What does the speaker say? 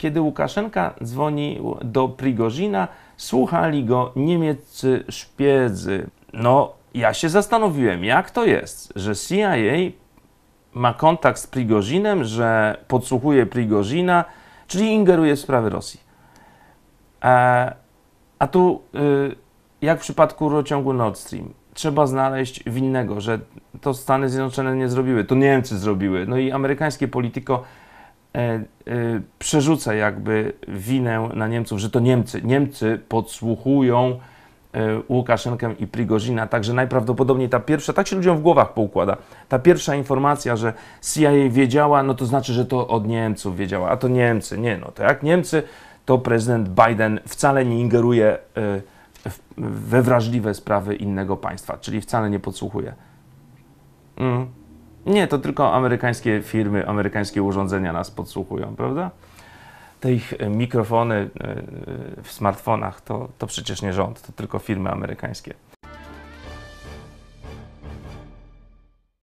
kiedy Łukaszenka dzwoni do Prigozina, słuchali go niemieccy szpiedzy. No, ja się zastanowiłem, jak to jest, że CIA ma kontakt z Prigozinem, że podsłuchuje Prigozina, czyli ingeruje w sprawy Rosji. A, e, a tu, y, jak w przypadku rurociągu Nord Stream, trzeba znaleźć winnego, że to Stany Zjednoczone nie zrobiły, to Niemcy zrobiły. No i amerykańskie polityko E, e, przerzuca jakby winę na Niemców, że to Niemcy. Niemcy podsłuchują e, Łukaszenkę i Prigozina, także najprawdopodobniej ta pierwsza, tak się ludziom w głowach poukłada, ta pierwsza informacja, że CIA wiedziała, no to znaczy, że to od Niemców wiedziała, a to Niemcy. Nie, no to jak Niemcy, to prezydent Biden wcale nie ingeruje we wrażliwe sprawy innego państwa, czyli wcale nie podsłuchuje. Mm. Nie, to tylko amerykańskie firmy, amerykańskie urządzenia nas podsłuchują, prawda? Te ich e, mikrofony e, e, w smartfonach to, to przecież nie rząd, to tylko firmy amerykańskie.